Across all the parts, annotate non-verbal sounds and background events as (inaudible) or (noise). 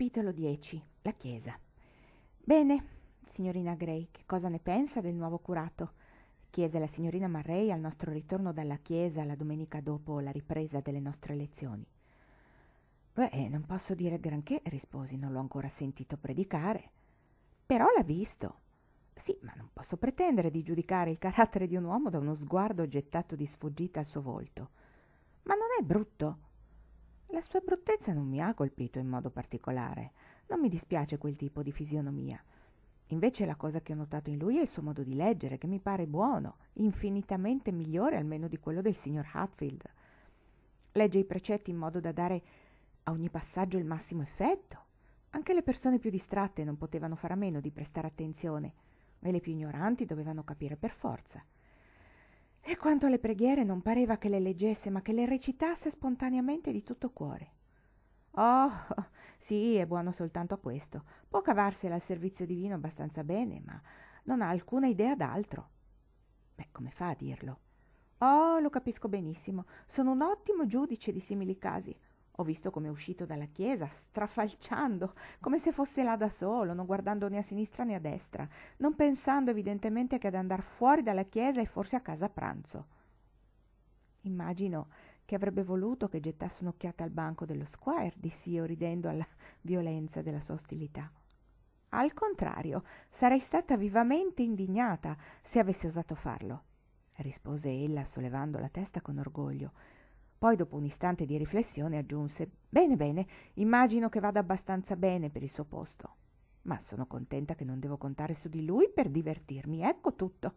Capitolo 10 La Chiesa Bene, signorina Gray, che cosa ne pensa del nuovo curato? chiese la signorina Marray al nostro ritorno dalla chiesa la domenica dopo la ripresa delle nostre lezioni. Beh, eh, non posso dire granché, risposi, non l'ho ancora sentito predicare. Però l'ha visto. Sì, ma non posso pretendere di giudicare il carattere di un uomo da uno sguardo gettato di sfuggita al suo volto. Ma non è brutto, la sua bruttezza non mi ha colpito in modo particolare. Non mi dispiace quel tipo di fisionomia. Invece la cosa che ho notato in lui è il suo modo di leggere, che mi pare buono, infinitamente migliore almeno di quello del signor Hatfield. Legge i precetti in modo da dare a ogni passaggio il massimo effetto. Anche le persone più distratte non potevano fare a meno di prestare attenzione, e le più ignoranti dovevano capire per forza. E quanto alle preghiere non pareva che le leggesse, ma che le recitasse spontaneamente di tutto cuore. Oh, sì, è buono soltanto a questo. Può cavarsela al servizio divino abbastanza bene, ma non ha alcuna idea d'altro. Beh, come fa a dirlo? Oh, lo capisco benissimo. Sono un ottimo giudice di simili casi. Ho visto come è uscito dalla chiesa, strafalciando, come se fosse là da solo, non guardando né a sinistra né a destra, non pensando evidentemente che ad andar fuori dalla chiesa e forse a casa a pranzo. Immagino che avrebbe voluto che gettasse un'occhiata al banco dello squire, dissi io ridendo alla violenza della sua ostilità. Al contrario, sarei stata vivamente indignata se avesse osato farlo, rispose ella sollevando la testa con orgoglio poi, dopo un istante di riflessione, aggiunse Bene, bene, immagino che vada abbastanza bene per il suo posto. Ma sono contenta che non devo contare su di lui per divertirmi, ecco tutto.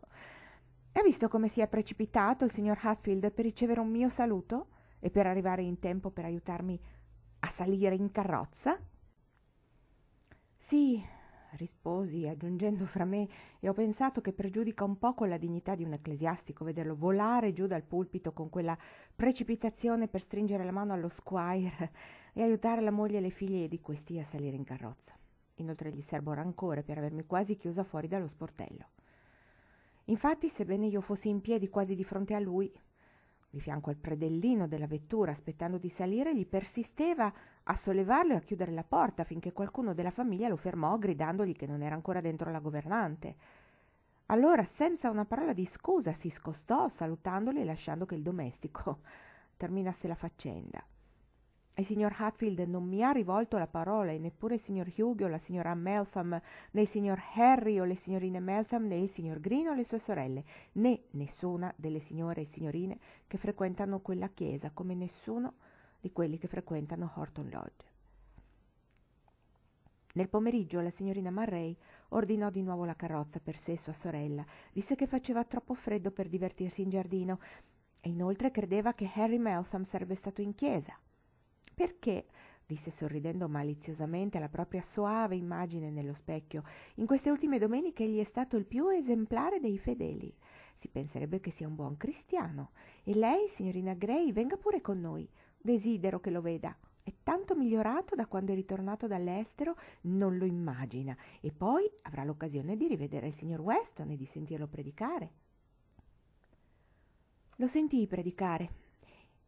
Ha visto come si è precipitato il signor Hatfield per ricevere un mio saluto e per arrivare in tempo per aiutarmi a salire in carrozza? Sì, risposi aggiungendo fra me e ho pensato che pregiudica un poco la dignità di un ecclesiastico vederlo volare giù dal pulpito con quella precipitazione per stringere la mano allo squire e aiutare la moglie e le figlie di questi a salire in carrozza. Inoltre gli serbo rancore per avermi quasi chiusa fuori dallo sportello. Infatti, sebbene io fossi in piedi quasi di fronte a lui, di fianco al predellino della vettura, aspettando di salire, gli persisteva a sollevarlo e a chiudere la porta finché qualcuno della famiglia lo fermò gridandogli che non era ancora dentro la governante. Allora, senza una parola di scusa, si scostò salutandoli e lasciando che il domestico (laughs) terminasse la faccenda. Il signor Hatfield non mi ha rivolto la parola e neppure il signor Hughie o la signora Meltham, né il signor Harry o le signorine Meltham, né il signor Green o le sue sorelle, né nessuna delle signore e signorine che frequentano quella chiesa, come nessuno di quelli che frequentano Horton Lodge. Nel pomeriggio la signorina Marray ordinò di nuovo la carrozza per sé e sua sorella, disse che faceva troppo freddo per divertirsi in giardino e inoltre credeva che Harry Meltham sarebbe stato in chiesa. Perché? disse sorridendo maliziosamente alla propria soave immagine nello specchio. In queste ultime domeniche egli è stato il più esemplare dei fedeli. Si penserebbe che sia un buon cristiano. E lei, signorina Gray, venga pure con noi. Desidero che lo veda. È tanto migliorato da quando è ritornato dall'estero, non lo immagina. E poi avrà l'occasione di rivedere il signor Weston e di sentirlo predicare. Lo sentii predicare,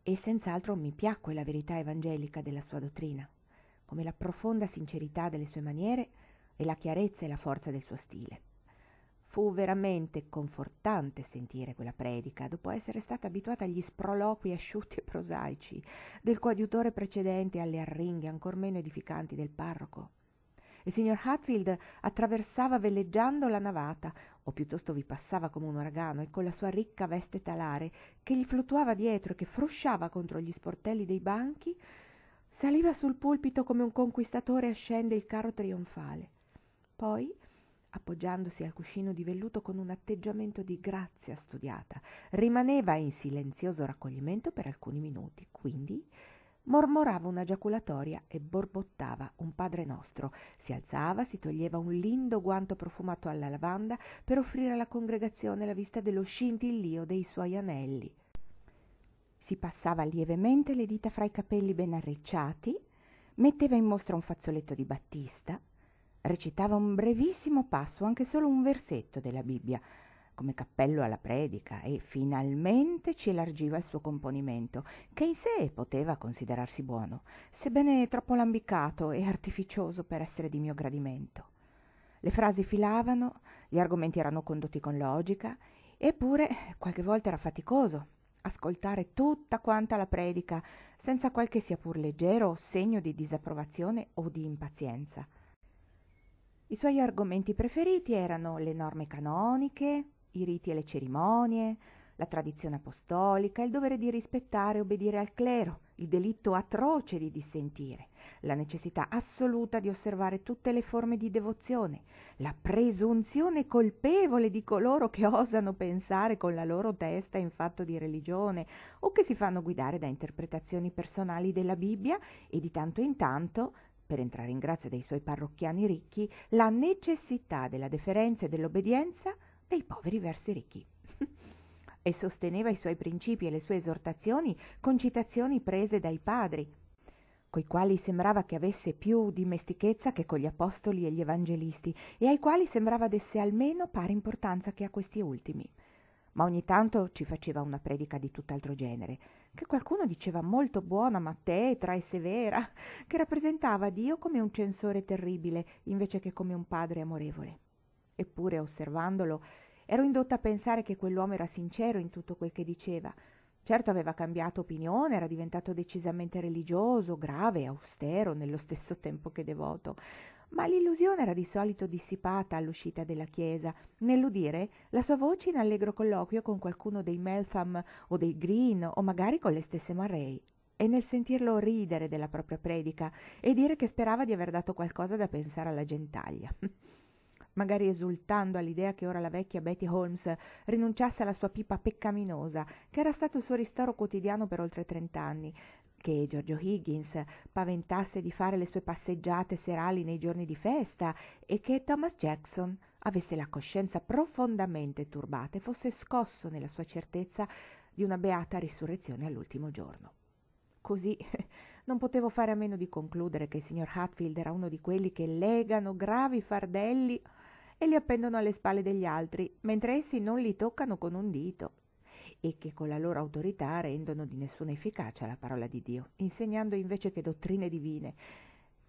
e senz'altro mi piacque la verità evangelica della sua dottrina, come la profonda sincerità delle sue maniere e la chiarezza e la forza del suo stile. Fu veramente confortante sentire quella predica, dopo essere stata abituata agli sproloqui asciutti e prosaici del coadiutore precedente e alle arringhe ancor meno edificanti del parroco il signor Hatfield attraversava veleggiando la navata, o piuttosto vi passava come un uragano, e con la sua ricca veste talare, che gli fluttuava dietro e che frusciava contro gli sportelli dei banchi, saliva sul pulpito come un conquistatore ascende il carro trionfale. Poi, appoggiandosi al cuscino di velluto con un atteggiamento di grazia studiata, rimaneva in silenzioso raccoglimento per alcuni minuti, quindi mormorava una giaculatoria e borbottava un Padre nostro. Si alzava, si toglieva un lindo guanto profumato alla lavanda per offrire alla congregazione la vista dello scintillio dei suoi anelli. Si passava lievemente le dita fra i capelli ben arricciati, metteva in mostra un fazzoletto di battista, recitava un brevissimo passo, anche solo un versetto della Bibbia, come cappello alla predica e finalmente ci elargiva il suo componimento, che in sé poteva considerarsi buono, sebbene troppo lambicato e artificioso per essere di mio gradimento. Le frasi filavano, gli argomenti erano condotti con logica, eppure qualche volta era faticoso ascoltare tutta quanta la predica, senza qualche sia pur leggero segno di disapprovazione o di impazienza. I suoi argomenti preferiti erano le norme canoniche, i riti e le cerimonie, la tradizione apostolica, il dovere di rispettare e obbedire al clero, il delitto atroce di dissentire, la necessità assoluta di osservare tutte le forme di devozione, la presunzione colpevole di coloro che osano pensare con la loro testa in fatto di religione o che si fanno guidare da interpretazioni personali della Bibbia e di tanto in tanto per entrare in grazia dei suoi parrocchiani ricchi, la necessità della deferenza e dell'obbedienza dei poveri verso i ricchi. (laughs) e sosteneva i suoi principi e le sue esortazioni con citazioni prese dai padri, coi quali sembrava che avesse più dimestichezza che con gli apostoli e gli evangelisti, e ai quali sembrava desse almeno pari importanza che a questi ultimi. Ma ogni tanto ci faceva una predica di tutt'altro genere, che qualcuno diceva molto buona ma tetra e severa, (laughs) che rappresentava Dio come un censore terribile invece che come un padre amorevole. Eppure, osservandolo, ero indotta a pensare che quell'uomo era sincero in tutto quel che diceva. Certo aveva cambiato opinione, era diventato decisamente religioso, grave e austero nello stesso (laughs) tempo che devoto, ma l'illusione era di solito dissipata all'uscita della chiesa, nell'udire la sua voce in allegro colloquio con qualcuno dei Meltham o dei Green o magari con le stesse Marray, e nel sentirlo ridere della propria predica e dire che sperava di aver dato qualcosa da pensare alla gentaglia. (laughs) magari esultando all'idea che ora la vecchia Betty Holmes rinunciasse alla sua pipa peccaminosa, che era stato il suo ristoro quotidiano per oltre trent'anni, che Giorgio Higgins paventasse di fare le sue passeggiate serali nei giorni di festa e che Thomas Jackson avesse la coscienza profondamente turbata e fosse scosso nella sua certezza di una beata risurrezione all'ultimo giorno. Così (laughs) non potevo fare a meno di concludere che il signor Hatfield era uno di quelli che legano gravi fardelli e li appendono alle spalle degli altri, mentre essi non li toccano con un dito, e che con la loro autorità rendono di nessuna efficacia la parola di Dio, insegnando invece che dottrine divine,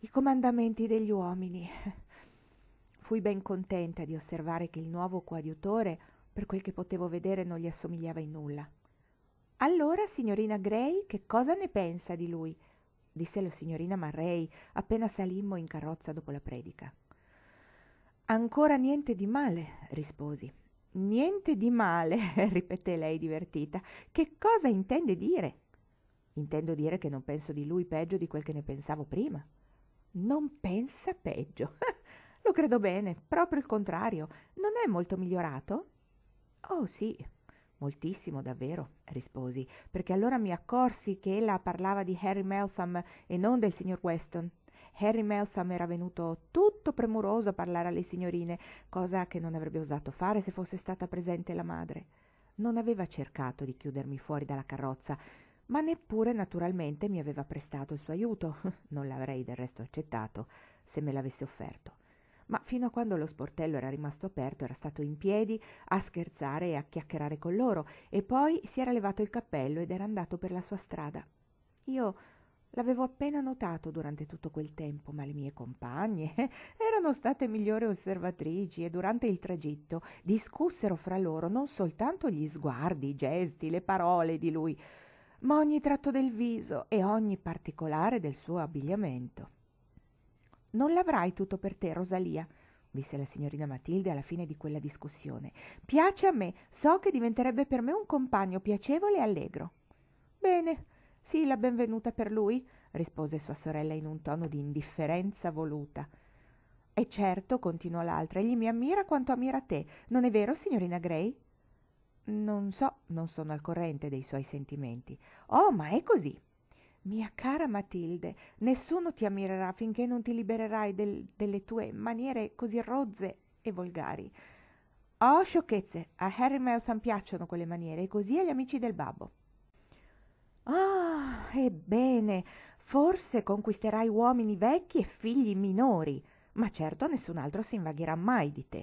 i comandamenti degli uomini. (laughs) Fui ben contenta di osservare che il nuovo coadiutore, per quel che potevo vedere, non gli assomigliava in nulla. Allora, signorina Gray, che cosa ne pensa di lui? disse la signorina Marray appena salimmo in carrozza dopo la predica. Ancora niente di male, risposi. Niente di male, (laughs) ripeté lei divertita. Che cosa intende dire? Intendo dire che non penso di lui peggio di quel che ne pensavo prima. Non pensa peggio. (laughs) Lo credo bene, proprio il contrario. Non è molto migliorato? Oh sì, moltissimo davvero, risposi, perché allora mi accorsi che ella parlava di Harry Meltham e non del signor Weston. Harry Meltham era venuto tutto premuroso a parlare alle signorine, cosa che non avrebbe osato fare se fosse stata presente la madre. Non aveva cercato di chiudermi fuori dalla carrozza, ma neppure naturalmente mi aveva prestato il suo aiuto, (laughs) non l'avrei del resto accettato se me l'avesse offerto. Ma fino a quando lo sportello era rimasto aperto era stato in piedi a scherzare e a chiacchierare con loro e poi si era levato il cappello ed era andato per la sua strada. Io L'avevo appena notato durante tutto quel tempo, ma le mie compagne eh, erano state migliori osservatrici e durante il tragitto discussero fra loro non soltanto gli sguardi, i gesti, le parole di lui, ma ogni tratto del viso e ogni particolare del suo abbigliamento. Non l'avrai tutto per te, Rosalia, disse la signorina Matilde alla fine di quella discussione. Piace a me, so che diventerebbe per me un compagno piacevole e allegro. Bene, sì, la benvenuta per lui, rispose sua sorella in un tono di indifferenza voluta. E certo, continuò l'altra, egli mi ammira quanto ammira te, non è vero, signorina Gray? Non so, non sono al corrente dei suoi sentimenti. Oh, ma è così. Mia cara Matilde, nessuno ti ammirerà finché non ti libererai del, delle tue maniere così rozze e volgari. Oh, sciocchezze, a Harry Meltham piacciono quelle maniere, e così agli amici del babbo ah ebbene forse conquisterai uomini vecchi e figli minori ma certo nessun altro si invaghirà mai di te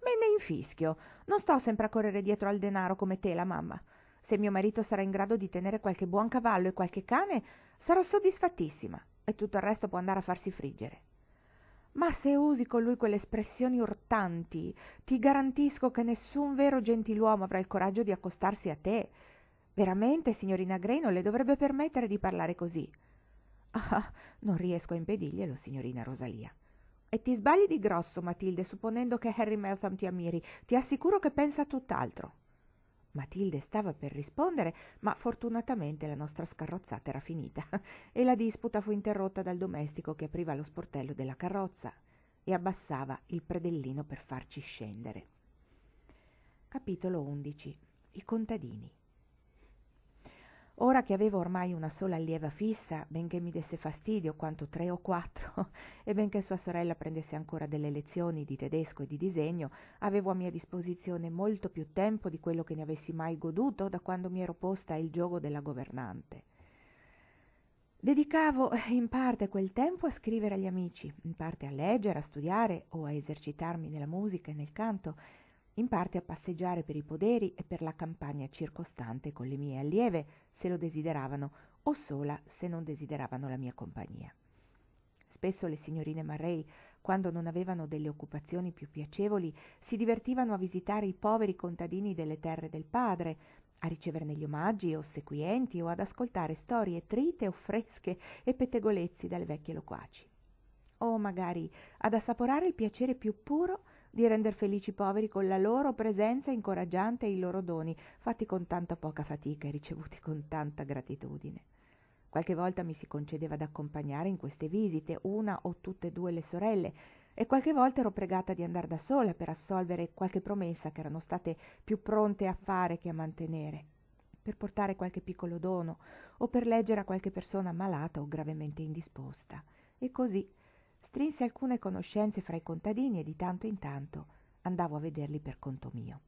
me ne infischio non sto sempre a correre dietro al denaro come te la mamma se mio marito sarà in grado di tenere qualche buon cavallo e qualche cane sarò soddisfattissima e tutto il resto può andare a farsi friggere ma se usi con lui quelle espressioni urtanti, ti garantisco che nessun vero gentiluomo avrà il coraggio di accostarsi a te Veramente, signorina Gray non le dovrebbe permettere di parlare così. Ah, non riesco a impedirglielo, signorina Rosalia. E ti sbagli di grosso, Matilde, supponendo che Harry Meltham ti ammiri. Ti assicuro che pensa a tutt'altro. Matilde stava per rispondere, ma fortunatamente la nostra scarrozzata era finita (laughs) e la disputa fu interrotta dal domestico che apriva lo sportello della carrozza e abbassava il predellino per farci scendere. Capitolo 11. I contadini. Ora che avevo ormai una sola allieva fissa, benché mi desse fastidio quanto tre o quattro, (laughs) e benché sua sorella prendesse ancora delle lezioni di tedesco e di disegno, avevo a mia disposizione molto più tempo di quello che ne avessi mai goduto da quando mi ero posta il gioco della governante. Dedicavo eh, in parte quel tempo a scrivere agli amici, in parte a leggere, a studiare o a esercitarmi nella musica e nel canto, in parte a passeggiare per i poderi e per la campagna circostante con le mie allieve se lo desideravano o sola se non desideravano la mia compagnia. Spesso le signorine Marrei, quando non avevano delle occupazioni più piacevoli, si divertivano a visitare i poveri contadini delle terre del padre, a riceverne gli omaggi ossequienti o ad ascoltare storie trite o fresche e pettegolezzi dalle vecchie loquaci. O magari ad assaporare il piacere più puro di render felici i poveri con la loro presenza incoraggiante e i loro doni, fatti con tanta poca fatica e ricevuti con tanta gratitudine. Qualche volta mi si concedeva d'accompagnare in queste visite una o tutte e due le sorelle, e qualche volta ero pregata di andare da sola per assolvere qualche promessa che erano state più pronte a fare che a mantenere, per portare qualche piccolo dono o per leggere a qualche persona malata o gravemente indisposta. E così Strinse alcune conoscenze fra i contadini e di tanto in tanto andavo a vederli per conto mio.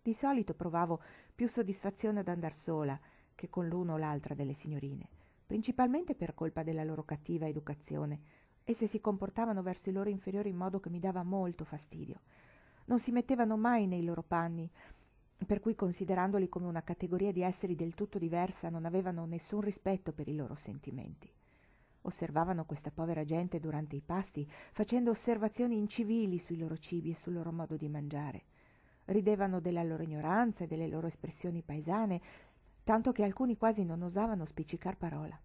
Di solito provavo più soddisfazione ad andar sola che con l'uno o l'altra delle signorine, principalmente per colpa della loro cattiva educazione. Esse si comportavano verso i loro inferiori in modo che mi dava molto fastidio. Non si mettevano mai nei loro panni, per cui considerandoli come una categoria di esseri del tutto diversa non avevano nessun rispetto per i loro sentimenti osservavano questa povera gente durante i pasti, facendo osservazioni incivili sui loro cibi e sul loro modo di mangiare. Ridevano della loro ignoranza e delle loro espressioni paesane, tanto che alcuni quasi non osavano spiccicar parola.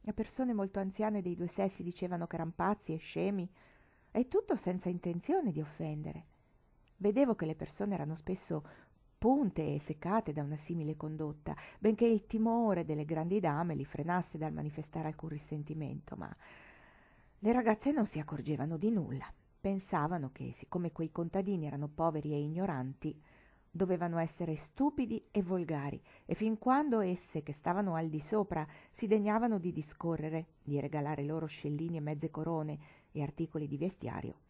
Le persone molto anziane dei due sessi dicevano che eran pazzi e scemi, e tutto senza intenzione di offendere. Vedevo che le persone erano spesso punte e seccate da una simile condotta, benché il timore delle grandi dame li frenasse dal manifestare alcun risentimento, ma le ragazze non si accorgevano di nulla. Pensavano che, siccome quei contadini erano poveri e ignoranti, dovevano essere stupidi e volgari, e fin quando esse, che stavano al di sopra, si degnavano di discorrere, di regalare loro scellini e mezze corone e articoli di vestiario,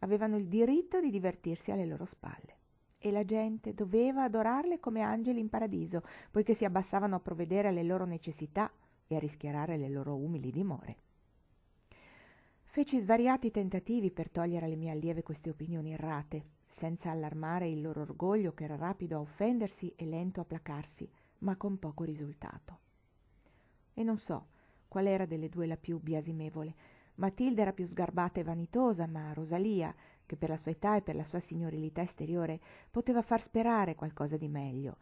avevano il diritto di divertirsi alle loro spalle e la gente doveva adorarle come angeli in paradiso, poiché si abbassavano a provvedere alle loro necessità e a rischiarare le loro umili dimore. Feci svariati tentativi per togliere alle mie allieve queste opinioni errate, senza allarmare il loro orgoglio che era rapido a offendersi e lento a placarsi, ma con poco risultato. E non so qual era delle due la più biasimevole. Matilde era più sgarbata e vanitosa, ma Rosalia, che per la sua età e per la sua signorilità esteriore poteva far sperare qualcosa di meglio.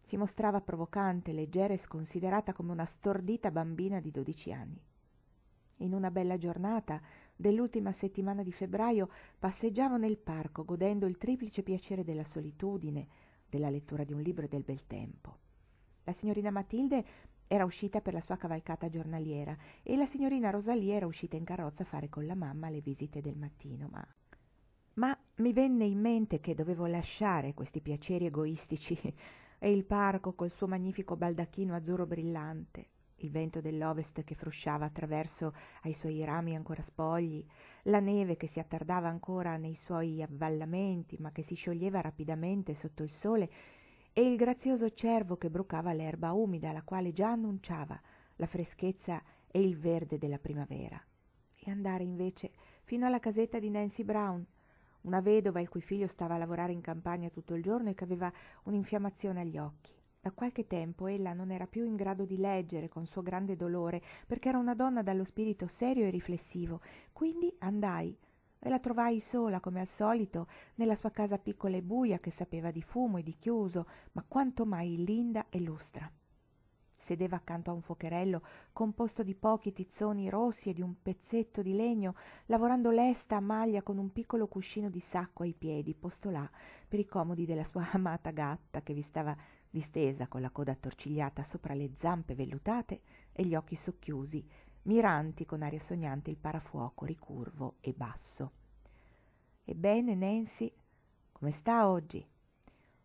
Si mostrava provocante, leggera e sconsiderata come una stordita bambina di dodici anni. In una bella giornata dell'ultima settimana di febbraio passeggiavo nel parco godendo il triplice piacere della solitudine, della lettura di un libro e del bel tempo. La signorina Matilde era uscita per la sua cavalcata giornaliera e la signorina Rosalie era uscita in carrozza a fare con la mamma le visite del mattino, ma ma mi venne in mente che dovevo lasciare questi piaceri egoistici (laughs) e il parco col suo magnifico baldacchino azzurro brillante, il vento dell'ovest che frusciava attraverso ai suoi rami ancora spogli, la neve che si attardava ancora nei suoi avvallamenti, ma che si scioglieva rapidamente sotto il sole, e il grazioso cervo che brucava l'erba umida, la quale già annunciava la freschezza e il verde della primavera. E andare invece fino alla casetta di Nancy Brown, una vedova il cui figlio stava a lavorare in campagna tutto il giorno e che aveva un'infiammazione agli occhi. Da qualche tempo ella non era più in grado di leggere con suo grande dolore, perché era una donna dallo spirito serio e riflessivo. Quindi andai e la trovai sola, come al solito, nella sua casa piccola e buia che sapeva di fumo e di chiuso, ma quanto mai linda e lustra sedeva accanto a un focherello composto di pochi tizzoni rossi e di un pezzetto di legno, lavorando lesta a maglia con un piccolo cuscino di sacco ai piedi, posto là per i comodi della sua (laughs) amata gatta che vi stava distesa con la coda attorcigliata sopra le zampe vellutate e gli occhi socchiusi, miranti con aria sognante il parafuoco ricurvo e basso. Ebbene, Nancy, come sta oggi?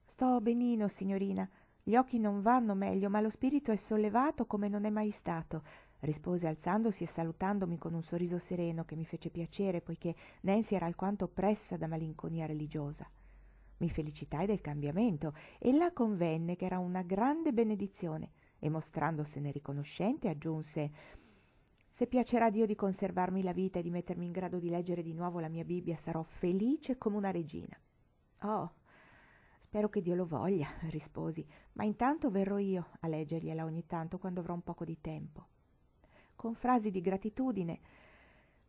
Sto benino, signorina. Gli occhi non vanno meglio, ma lo spirito è sollevato come non è mai stato, rispose alzandosi e salutandomi con un sorriso sereno che mi fece piacere, poiché Nancy era alquanto oppressa da malinconia religiosa. Mi felicitai del cambiamento, e la convenne che era una grande benedizione, e mostrandosene riconoscente aggiunse se piacerà Dio di conservarmi la vita e di mettermi in grado di leggere di nuovo la mia Bibbia, sarò felice come una regina. Oh, Spero che Dio lo voglia, (laughs) risposi, ma intanto verrò io a leggergliela ogni tanto quando avrò un poco di tempo. Con frasi di gratitudine,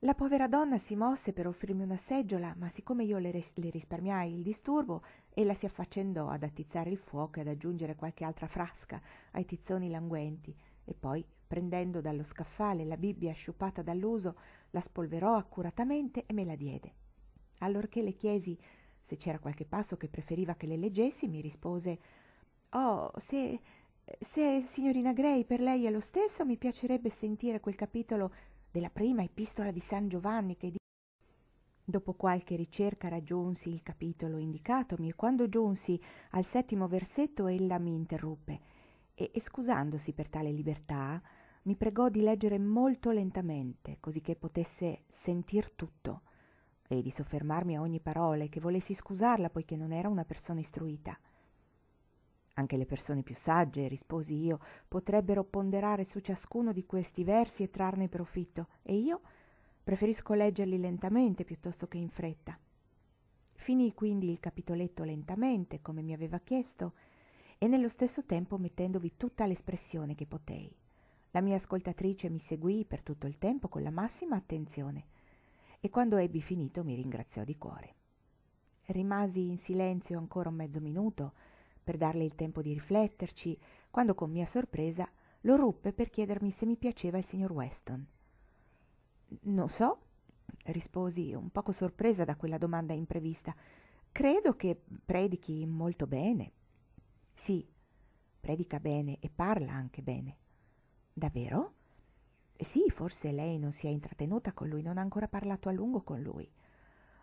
la povera donna si mosse per offrirmi una seggiola, ma siccome io le, ris- le, risparmiai il disturbo, ella si affaccendò ad attizzare il fuoco e ad aggiungere qualche altra frasca ai tizzoni languenti, e poi, prendendo dallo scaffale la Bibbia asciuppata dall'uso, la spolverò accuratamente e me la diede. Allorché le chiesi se c'era qualche passo che preferiva che le leggessi, mi rispose Oh, se, se signorina Gray per lei è lo stesso, mi piacerebbe sentire quel capitolo della prima epistola di San Giovanni che dice. Dopo qualche ricerca raggiunsi il capitolo indicatomi e quando giunsi al settimo versetto ella mi interruppe e, e scusandosi per tale libertà, mi pregò di leggere molto lentamente, così che potesse sentir tutto e di soffermarmi a ogni parola e che volessi scusarla poiché non era una persona istruita. Anche le persone più sagge, risposi io, potrebbero ponderare su ciascuno di questi versi e trarne profitto, e io preferisco leggerli lentamente piuttosto che in fretta. Finì quindi il capitoletto lentamente, come mi aveva chiesto, e nello stesso tempo mettendovi tutta l'espressione che potei. La mia ascoltatrice mi seguì per tutto il tempo con la massima attenzione e quando ebbi finito mi ringraziò di cuore. Rimasi in silenzio ancora un mezzo minuto per darle il tempo di rifletterci, quando con mia sorpresa lo ruppe per chiedermi se mi piaceva il signor Weston. Non so, risposi un poco sorpresa da quella domanda imprevista. Credo che predichi molto bene. Sì, predica bene e parla anche bene. Davvero? Eh sì, forse lei non si è intrattenuta con lui, non ha ancora parlato a lungo con lui.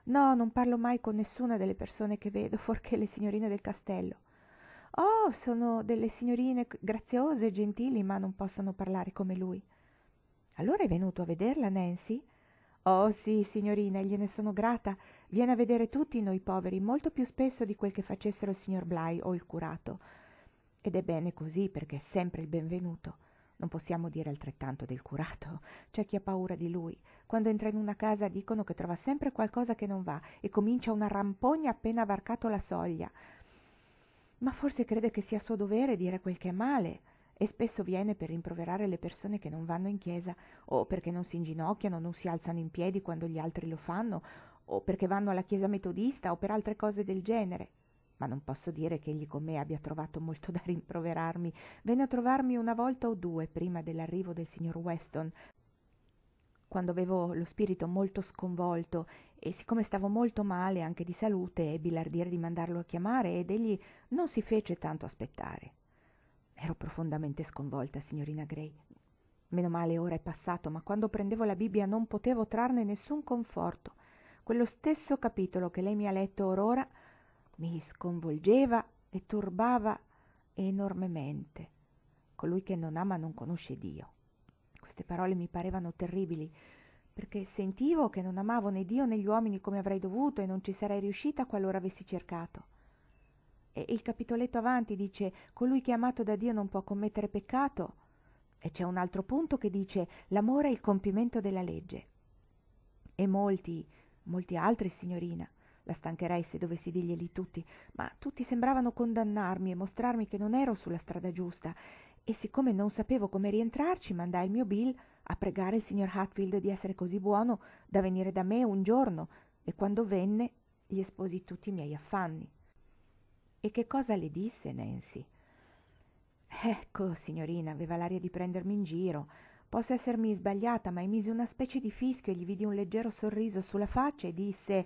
No, non parlo mai con nessuna delle persone che vedo, (laughs) forché le signorine del castello. Oh, sono delle signorine graziose e gentili, ma non possono parlare come lui. Allora è venuto a vederla, Nancy? Oh sì, signorina, gliene sono grata. Viene a vedere tutti noi poveri, molto più spesso di quel che facessero il signor Bly o il curato. Ed è bene così, perché è sempre il benvenuto. Non possiamo dire altrettanto del curato. C'è chi ha paura di lui. Quando entra in una casa dicono che trova sempre qualcosa che non va e comincia una rampogna appena varcato la soglia. Ma forse crede che sia suo dovere dire quel che è male e spesso viene per rimproverare le persone che non vanno in chiesa o perché non si inginocchiano, non si alzano in piedi quando gli altri lo fanno o perché vanno alla chiesa metodista o per altre cose del genere ma non posso dire che egli con me abbia trovato molto da rimproverarmi. Venne a trovarmi una volta o due prima dell'arrivo del signor Weston, quando avevo lo spirito molto sconvolto e siccome stavo molto male anche di salute, ebbi l'ardire di mandarlo a chiamare ed egli non si fece tanto aspettare. Ero profondamente sconvolta, signorina Gray. Meno male ora è passato, ma quando prendevo la Bibbia non potevo trarne nessun conforto. Quello stesso capitolo che lei mi ha letto or ora mi sconvolgeva e turbava enormemente. Colui che non ama non conosce Dio. Queste parole mi parevano terribili, perché sentivo che non amavo né Dio né gli uomini come avrei dovuto e non ci sarei riuscita qualora avessi cercato. E il capitoletto avanti dice, colui che è amato da Dio non può commettere peccato. E c'è un altro punto che dice, l'amore è il compimento della legge. E molti, molti altri, signorina, la stancherei se dovessi dirglieli tutti, ma tutti sembravano condannarmi e mostrarmi che non ero sulla strada giusta, e siccome non sapevo come rientrarci, mandai il mio Bill a pregare il signor Hatfield di essere così buono da venire da me un giorno, e quando venne gli esposi tutti i miei affanni. E che cosa le disse Nancy? Ecco, signorina, aveva l'aria di prendermi in giro. Posso essermi sbagliata, ma emise una specie di fischio e gli vidi un leggero sorriso sulla faccia e disse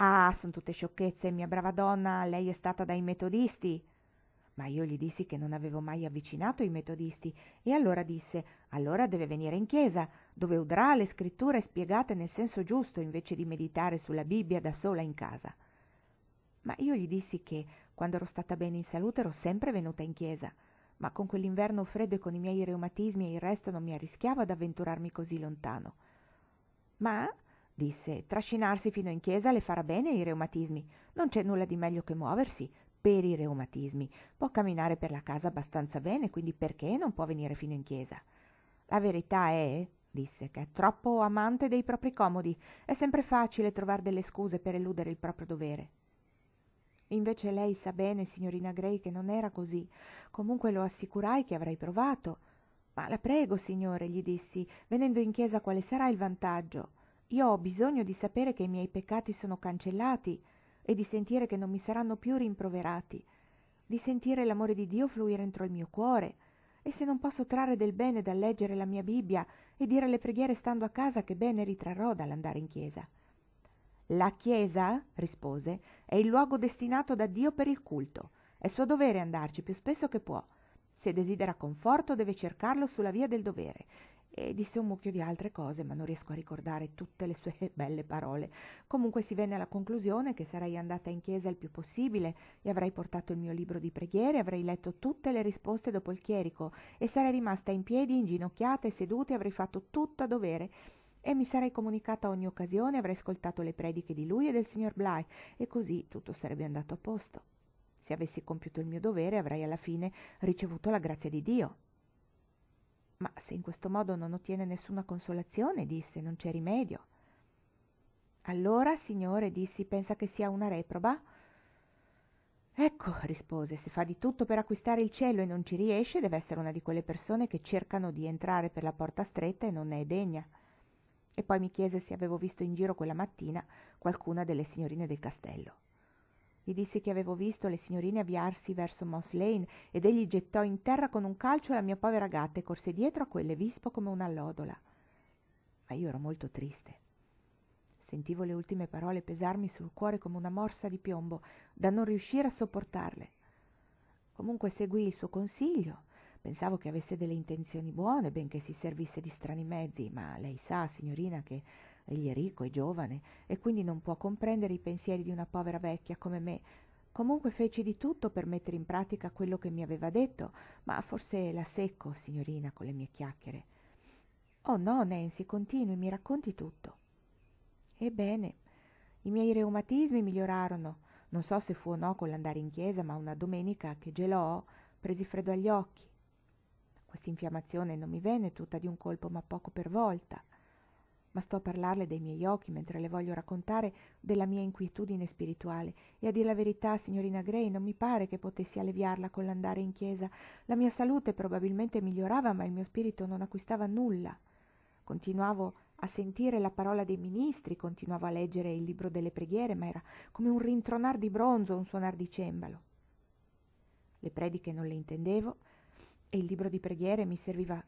Ah, sono tutte sciocchezze, mia brava donna, lei è stata dai metodisti. Ma io gli dissi che non avevo mai avvicinato i metodisti e allora disse, allora deve venire in chiesa, dove udrà le scritture spiegate nel senso giusto invece di meditare sulla Bibbia da sola in casa. Ma io gli dissi che, quando ero stata bene in salute, ero sempre venuta in chiesa, ma con quell'inverno freddo e con i miei reumatismi e il resto non mi arrischiavo ad avventurarmi così lontano. Ma disse, trascinarsi fino in chiesa le farà bene i reumatismi. Non c'è nulla di meglio che muoversi per i reumatismi. Può camminare per la casa abbastanza bene, quindi perché non può venire fino in chiesa? La verità è, disse, che è troppo amante dei propri comodi. È sempre facile trovare delle scuse per eludere il proprio dovere. Invece lei sa bene, signorina Gray, che non era così. Comunque lo assicurai che avrei provato. Ma la prego, signore, gli dissi, venendo in chiesa quale sarà il vantaggio? Io ho bisogno di sapere che i miei peccati sono cancellati e di sentire che non mi saranno più rimproverati, di sentire l'amore di Dio fluire entro il mio cuore. E se non posso trarre del bene dal leggere la mia Bibbia e dire le preghiere stando a casa, che bene ritrarrò dall'andare in chiesa? La chiesa, rispose, è il luogo destinato da Dio per il culto. È suo dovere andarci più spesso che può. Se desidera conforto deve cercarlo sulla via del dovere e disse un mucchio di altre cose, ma non riesco a ricordare tutte le sue (laughs) belle parole. Comunque si venne alla conclusione che sarei andata in chiesa il più possibile e avrei portato il mio libro di preghiere, avrei letto tutte le risposte dopo il chierico e sarei rimasta in piedi, inginocchiata e seduta e avrei fatto tutto a dovere e mi sarei comunicata a ogni occasione, avrei ascoltato le prediche di lui e del signor Bly e così tutto sarebbe andato a posto. Se avessi compiuto il mio dovere avrei alla fine ricevuto la grazia di Dio ma se in questo modo non ottiene nessuna consolazione, disse, non c'è rimedio. Allora, signore, dissi, pensa che sia una reproba? Ecco, rispose, se fa di tutto per acquistare il cielo e non ci riesce, deve essere una di quelle persone che cercano di entrare per la porta stretta e non ne è degna. E poi mi chiese se avevo visto in giro quella mattina qualcuna delle signorine del castello. Gli dissi che avevo visto le signorine avviarsi verso Moss Lane ed egli gettò in terra con un calcio la mia povera gatta e corse dietro a quelle vispo come una lodola. Ma io ero molto triste. Sentivo le ultime parole pesarmi sul cuore come una morsa di piombo, da non riuscire a sopportarle. Comunque seguì il suo consiglio. Pensavo che avesse delle intenzioni buone, benché si servisse di strani mezzi, ma lei sa, signorina, che Egli è ricco e giovane e quindi non può comprendere i pensieri di una povera vecchia come me. Comunque feci di tutto per mettere in pratica quello che mi aveva detto, ma forse la secco, signorina, con le mie chiacchiere. Oh no, Nancy, continui, mi racconti tutto. Ebbene, i miei reumatismi migliorarono. Non so se fu o no con l'andare in chiesa, ma una domenica che gelò presi freddo agli occhi. Quest'infiammazione non mi venne tutta di un colpo, ma poco per volta ma sto a parlarle dei miei occhi mentre le voglio raccontare della mia inquietudine spirituale e a dir la verità, signorina Gray, non mi pare che potessi alleviarla con l'andare in chiesa. La mia salute probabilmente migliorava, ma il mio spirito non acquistava nulla. Continuavo a sentire la parola dei ministri, continuavo a leggere il libro delle preghiere, ma era come un rintronar di bronzo, un suonar di cembalo. Le prediche non le intendevo e il libro di preghiere mi serviva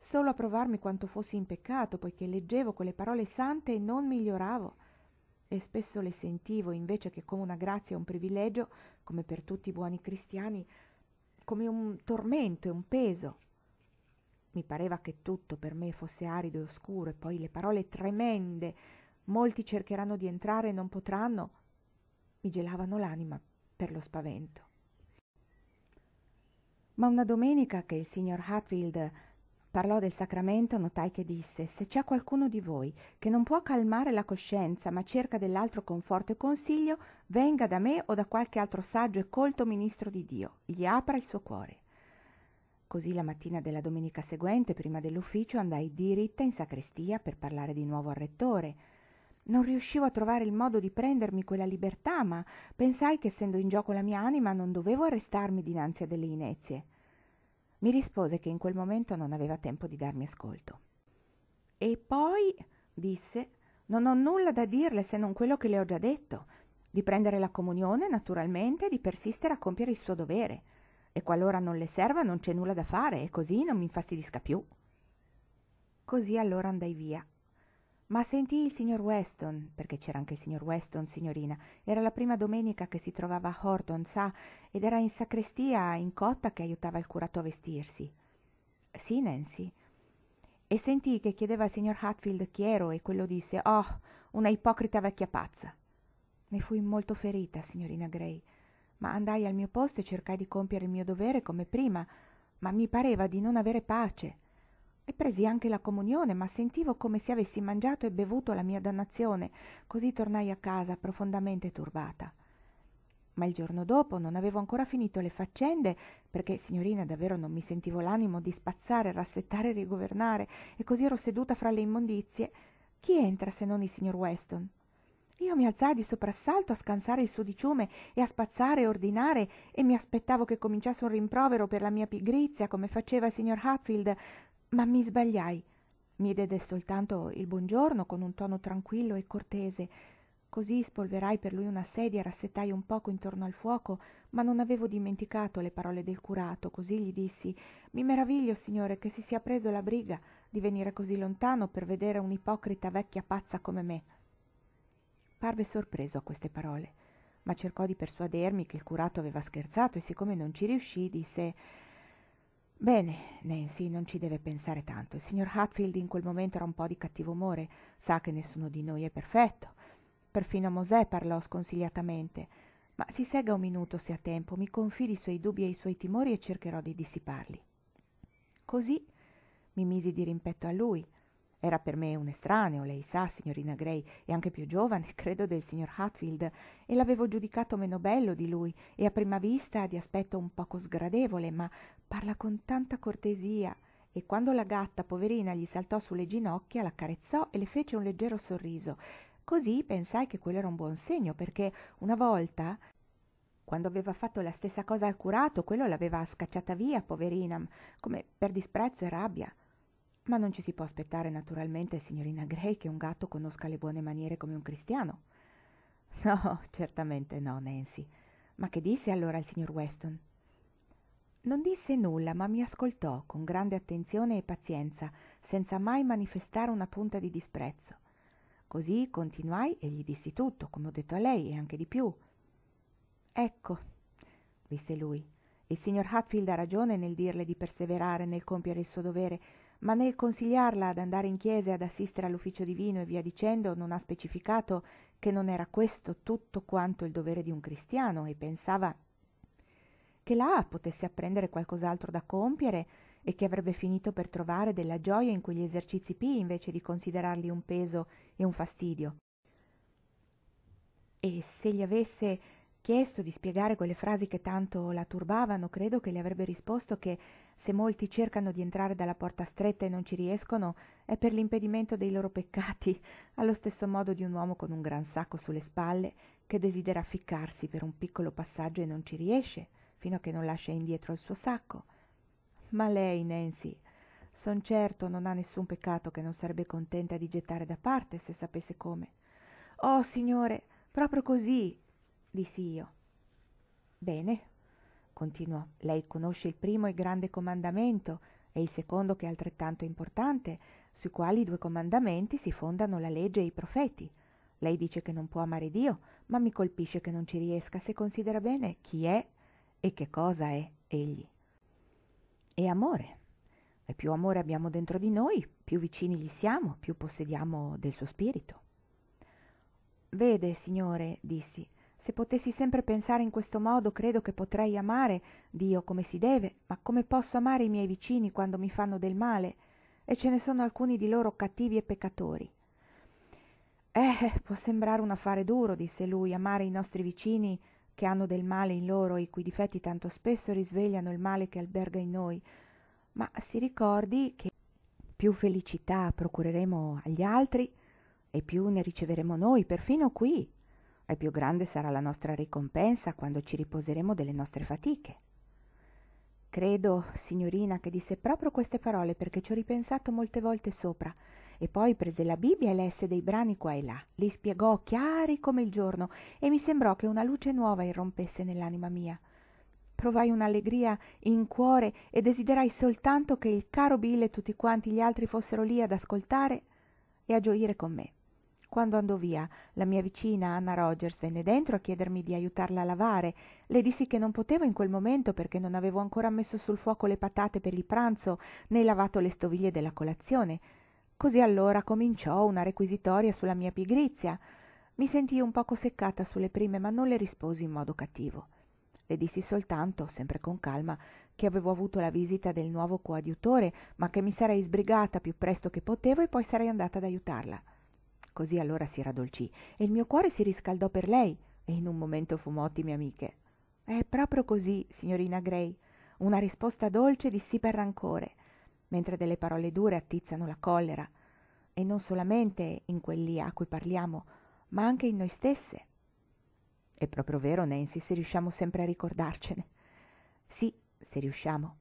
solo a provarmi quanto fossi in peccato, poiché leggevo quelle parole sante e non miglioravo, e spesso le sentivo invece che come una grazia e un privilegio, come per tutti i buoni cristiani, come un tormento e un peso. Mi pareva che tutto per me fosse arido e oscuro, e poi le parole tremende, molti cercheranno di entrare e non potranno, mi gelavano l'anima per lo spavento. Ma una domenica che il signor Hatfield parlò del sacramento notai che disse se c'è qualcuno di voi che non può calmare la coscienza ma cerca dell'altro conforto e consiglio venga da me o da qualche altro saggio e colto ministro di dio gli apra il suo cuore così la mattina della domenica seguente prima dell'ufficio andai diritta in sacrestia per parlare di nuovo al rettore non riuscivo a trovare il modo di prendermi quella libertà ma pensai che essendo in gioco la mia anima non dovevo arrestarmi dinanzi a delle inezie mi rispose che in quel momento non aveva tempo di darmi ascolto. E poi, disse, non ho nulla da dirle se non quello che le ho già detto, di prendere la comunione, naturalmente, e di persistere a compiere il suo dovere. E qualora non le serva non c'è nulla da fare e così non mi infastidisca più. Così allora andai via ma sentì il signor Weston, perché c'era anche il signor Weston, signorina. Era la prima domenica che si trovava a Horton, sa, ed era in sacrestia, in cotta, che aiutava il curato a vestirsi. Sì, Nancy. E sentì che chiedeva al signor Hatfield chi ero e quello disse: Oh, una ipocrita vecchia pazza. Ne fui molto ferita, signorina Gray, ma andai al mio posto e cercai di compiere il mio dovere come prima, ma mi pareva di non avere pace e presi anche la comunione, ma sentivo come se avessi mangiato e bevuto la mia dannazione, così tornai a casa profondamente turbata. Ma il giorno dopo non avevo ancora finito le faccende, perché signorina davvero non mi sentivo l'animo di spazzare, rassettare e rigovernare, e così ero seduta fra le immondizie. Chi entra se non il signor Weston? Io mi alzai di soprassalto a scansare il sudiciume e a spazzare e ordinare e mi aspettavo che cominciasse un rimprovero per la mia pigrizia come faceva il signor Hatfield, ma mi sbagliai mi diede soltanto il buongiorno con un tono tranquillo e cortese così spolverai per lui una sedia e rassettai un poco intorno al fuoco ma non avevo dimenticato le parole del curato così gli dissi mi meraviglio signore che si sia preso la briga di venire così lontano per vedere un'ipocrita vecchia pazza come me parve sorpreso a queste parole ma cercò di persuadermi che il curato aveva scherzato e siccome non ci riuscì disse Bene, Nancy non ci deve pensare tanto. Il signor Hatfield in quel momento era un po' di cattivo umore, sa che nessuno di noi è perfetto. Perfino Mosè parlò sconsigliatamente. Ma si segga un minuto se ha tempo, mi confidi i suoi dubbi e i suoi timori e cercherò di dissiparli. Così mi misi di rimpetto a lui, era per me un estraneo, lei sa, signorina Gray, e anche più giovane, (laughs) credo, del signor Hatfield, e l'avevo giudicato meno bello di lui, e a prima vista di aspetto un poco sgradevole, ma parla con tanta cortesia. E quando la gatta, poverina, gli saltò sulle ginocchia, la carezzò e le fece un leggero sorriso. Così pensai che quello era un buon segno, perché una volta quando aveva fatto la stessa cosa al curato, quello l'aveva scacciata via, poverina, come per disprezzo e rabbia. Ma non ci si può aspettare naturalmente, signorina Gray, che un gatto conosca le buone maniere come un cristiano. No, (laughs) certamente no, Nancy. Ma che disse allora il signor Weston? Non disse nulla, ma mi ascoltò con grande attenzione e pazienza, senza mai manifestare una punta di disprezzo. Così continuai e gli dissi tutto, come ho detto a lei, e anche di più. Ecco, disse lui, il signor Hatfield ha ragione nel dirle di perseverare nel compiere il suo dovere ma nel consigliarla ad andare in chiesa e ad assistere all'ufficio divino e via dicendo non ha specificato che non era questo tutto quanto il dovere di un cristiano e pensava che là potesse apprendere qualcos'altro da compiere e che avrebbe finito per trovare della gioia in quegli esercizi P invece di considerarli un peso e un fastidio. E se gli avesse chiesto di spiegare quelle frasi che tanto la turbavano, credo che le avrebbe risposto che se molti cercano di entrare dalla porta stretta e non ci riescono, è per l'impedimento dei loro peccati, allo stesso modo di un uomo con un gran sacco sulle spalle che desidera ficcarsi per un piccolo passaggio e non ci riesce, fino a che non lascia indietro il suo sacco. Ma lei, Nancy, son certo non ha nessun peccato che non sarebbe contenta di gettare da parte se sapesse come. Oh, signore, proprio così, dissi io. Bene, continuò, lei conosce il primo e grande comandamento e il secondo che è altrettanto importante, sui quali i due comandamenti si fondano la legge e i profeti. Lei dice che non può amare Dio, ma mi colpisce che non ci riesca se considera bene chi è e che cosa è egli. E amore. E più amore abbiamo dentro di noi, più vicini gli siamo, più possediamo del suo spirito. Vede, signore, dissi, se potessi sempre pensare in questo modo credo che potrei amare dio come si deve ma come posso amare i miei vicini quando mi fanno del male e ce ne sono alcuni di loro cattivi e peccatori eh può sembrare un affare duro disse lui amare i nostri vicini che hanno del male in loro e i cui difetti tanto spesso risvegliano il male che alberga in noi ma si ricordi che più felicità procureremo agli altri e più ne riceveremo noi perfino qui e più grande sarà la nostra ricompensa quando ci riposeremo delle nostre fatiche. Credo, signorina, che disse proprio queste parole perché ci ho ripensato molte volte sopra, e poi prese la Bibbia e lesse dei brani qua e là, li spiegò chiari come il giorno, e mi sembrò che una luce nuova irrompesse nell'anima mia. Provai un'allegria in cuore e desiderai soltanto che il caro Bill e tutti quanti gli altri fossero lì ad ascoltare e a gioire con me. Quando andò via, la mia vicina Anna Rogers venne dentro a chiedermi di aiutarla a lavare. Le dissi che non potevo in quel momento perché non avevo ancora messo sul fuoco le patate per il pranzo né lavato le stoviglie della colazione. Così allora cominciò una requisitoria sulla mia pigrizia. Mi sentii un poco seccata sulle prime, ma non le risposi in modo cattivo. Le dissi soltanto, sempre con calma, che avevo avuto la visita del nuovo coadiutore, ma che mi sarei sbrigata più presto che potevo e poi sarei andata ad aiutarla. Così allora si raddolcì e il mio cuore si riscaldò per lei e in un momento fumò ottime amiche. È proprio così, signorina Gray. Una risposta dolce dissipa il rancore, mentre delle parole dure attizzano la collera. E non solamente in quelli a cui parliamo, ma anche in noi stesse. È proprio vero, Nancy, se riusciamo sempre a ricordarcene. Sì, se riusciamo.